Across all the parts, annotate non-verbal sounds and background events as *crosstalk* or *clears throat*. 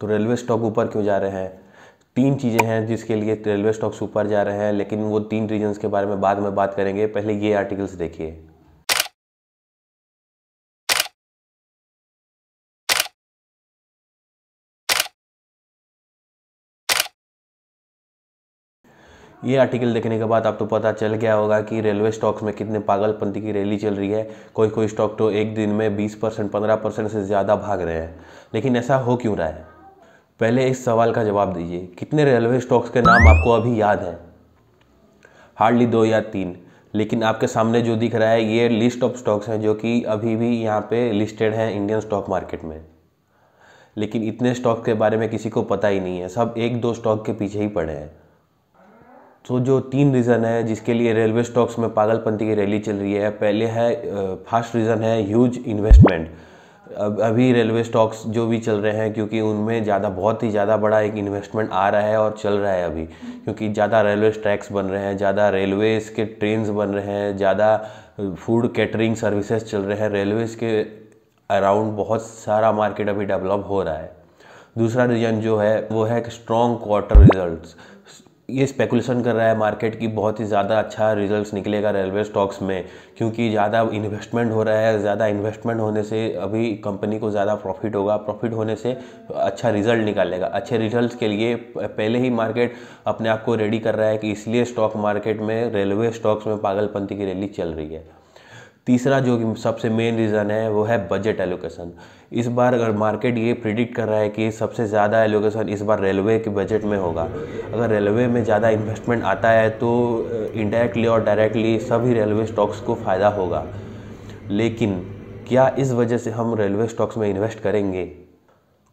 तो railway stock ऊपर क्यों जा रहे हैं तीन चीज़ें हैं जिसके लिए रेलवे स्टॉक्स ऊपर जा रहे हैं लेकिन वो तीन रीजन्स के बारे में बाद में बात करेंगे पहले ये आर्टिकल्स देखिए ये आर्टिकल देखने के बाद आप तो पता चल गया होगा कि रेलवे स्टॉक्स में कितने पागलपंती की रैली चल रही है कोई कोई स्टॉक तो एक दिन में 20 परसेंट पंद्रह परसेंट से ज़्यादा भाग रहे हैं लेकिन ऐसा हो क्यों रहा है पहले इस सवाल का जवाब दीजिए कितने रेलवे स्टॉक्स के नाम आपको अभी याद हैं हार्डली दो या तीन लेकिन आपके सामने जो दिख रहा है ये लिस्ट ऑफ स्टॉक्स हैं जो कि अभी भी यहाँ पे लिस्टेड हैं इंडियन स्टॉक मार्केट में लेकिन इतने स्टॉक के बारे में किसी को पता ही नहीं है सब एक दो स्टॉक के पीछे ही पड़े हैं तो जो तीन रीज़न है जिसके लिए रेलवे स्टॉक्स में पागलपंती की रैली चल रही है पहले है फर्स्ट रीज़न है ह्यूज इन्वेस्टमेंट अब अभी रेलवे स्टॉक्स जो भी चल रहे हैं क्योंकि उनमें ज़्यादा बहुत ही ज़्यादा बड़ा एक इन्वेस्टमेंट आ रहा है और चल रहा है अभी क्योंकि ज़्यादा रेलवे ट्रैक्स बन रहे हैं ज़्यादा रेलवेज़ के ट्रेन्स बन रहे हैं ज़्यादा फूड कैटरिंग सर्विसेज चल रहे हैं रेलवेज़ के अराउंड बहुत सारा मार्केट अभी डेवलप हो रहा है दूसरा रीजन जो है वो है स्ट्रॉन्ग क्वार्टर रिजल्ट्स ये स्पेकुलेशन कर रहा है मार्केट की बहुत ही ज़्यादा अच्छा रिजल्ट्स निकलेगा रेलवे स्टॉक्स में क्योंकि ज़्यादा इन्वेस्टमेंट हो रहा है ज़्यादा इन्वेस्टमेंट होने से अभी कंपनी को ज़्यादा प्रॉफिट होगा प्रॉफिट होने से अच्छा रिजल्ट निकालेगा अच्छे रिजल्ट के लिए पहले ही मार्केट अपने आप को रेडी कर रहा है कि इसलिए स्टॉक मार्केट में रेलवे स्टॉक्स में पागलपंथी की रैली चल रही है तीसरा जो सबसे मेन रीज़न है वो है बजट एलोकेशन इस बार अगर मार्केट ये प्रिडिक्ट कर रहा है कि सबसे ज़्यादा एलोकेशन इस बार रेलवे के बजट में होगा अगर रेलवे में ज़्यादा इन्वेस्टमेंट आता है तो इनडायरेक्टली और डायरेक्टली सभी रेलवे स्टॉक्स को फ़ायदा होगा लेकिन क्या इस वजह से हम रेलवे स्टॉक्स में इन्वेस्ट करेंगे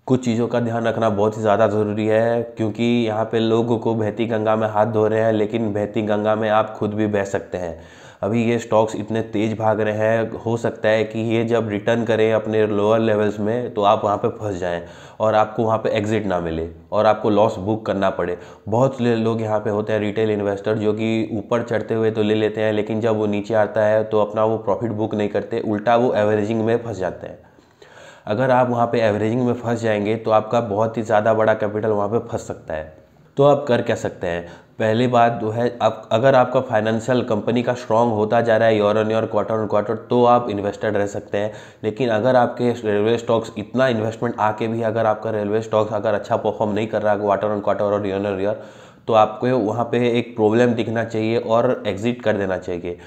कुछ चीज़ों का ध्यान रखना बहुत ही ज़्यादा ज़रूरी है क्योंकि यहाँ पे लोगों को बहती गंगा में हाथ धो रहे हैं लेकिन बहती गंगा में आप खुद भी बह सकते हैं अभी ये स्टॉक्स इतने तेज़ भाग रहे हैं हो सकता है कि ये जब रिटर्न करें अपने लोअर लेवल्स में तो आप वहाँ पे फंस जाएं और आपको वहाँ पे एग्ज़िट ना मिले और आपको लॉस बुक करना पड़े बहुत लोग यहाँ पे होते हैं रिटेल इन्वेस्टर जो कि ऊपर चढ़ते हुए तो ले लेते हैं लेकिन जब वो नीचे आता है तो अपना वो प्रॉफिट बुक नहीं करते उल्टा वो एवरेजिंग में फंस जाते हैं अगर आप वहाँ पे एवरेजिंग में फंस जाएंगे तो आपका बहुत ही ज़्यादा बड़ा कैपिटल वहाँ पे फंस सकता है तो आप कर क्या सकते हैं पहली बात जो है आप अगर आपका फाइनेंशियल कंपनी का स्ट्रॉन्ग होता जा रहा है year on year quarter on quarter तो आप इन्वेस्टेड रह सकते हैं लेकिन अगर आपके रेलवे स्टॉक्स इतना इन्वेस्टमेंट आके भी अगर आपका रेलवे स्टॉक्स अगर अच्छा परफॉर्म नहीं कर रहा है क्वार्टर ऑन क्वार्टर और ईयर ऑन ईयर तो आपको वहाँ पर एक प्रॉब्लम दिखना चाहिए और एग्जिट कर देना चाहिए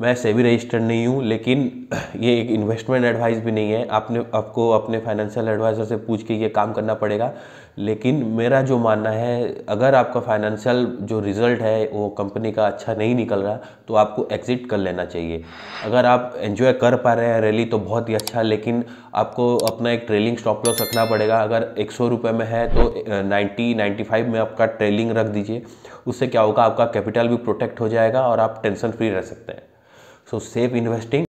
मैं सेवी रजिस्टर्ड नहीं हूँ लेकिन *clears throat* ये एक इन्वेस्टमेंट एडवाइस भी नहीं है आपने आपको अपने फाइनेंशियल एडवाइज़र से पूछ के ये काम करना पड़ेगा लेकिन मेरा जो मानना है अगर आपका फाइनेंशियल जो रिज़ल्ट है वो कंपनी का अच्छा नहीं निकल रहा तो आपको एग्ज़िट कर लेना चाहिए अगर आप एंजॉय कर पा रहे हैं रैली तो बहुत ही अच्छा लेकिन आपको अपना एक ट्रेलिंग स्टॉप लॉस रखना पड़ेगा अगर एक सौ में है तो नाइन्टी नाइन्टी में आपका ट्रेलिंग रख दीजिए उससे क्या होगा आपका कैपिटल भी प्रोटेक्ट हो जाएगा और आप टेंशन फ्री रह सकते हैं So safe investing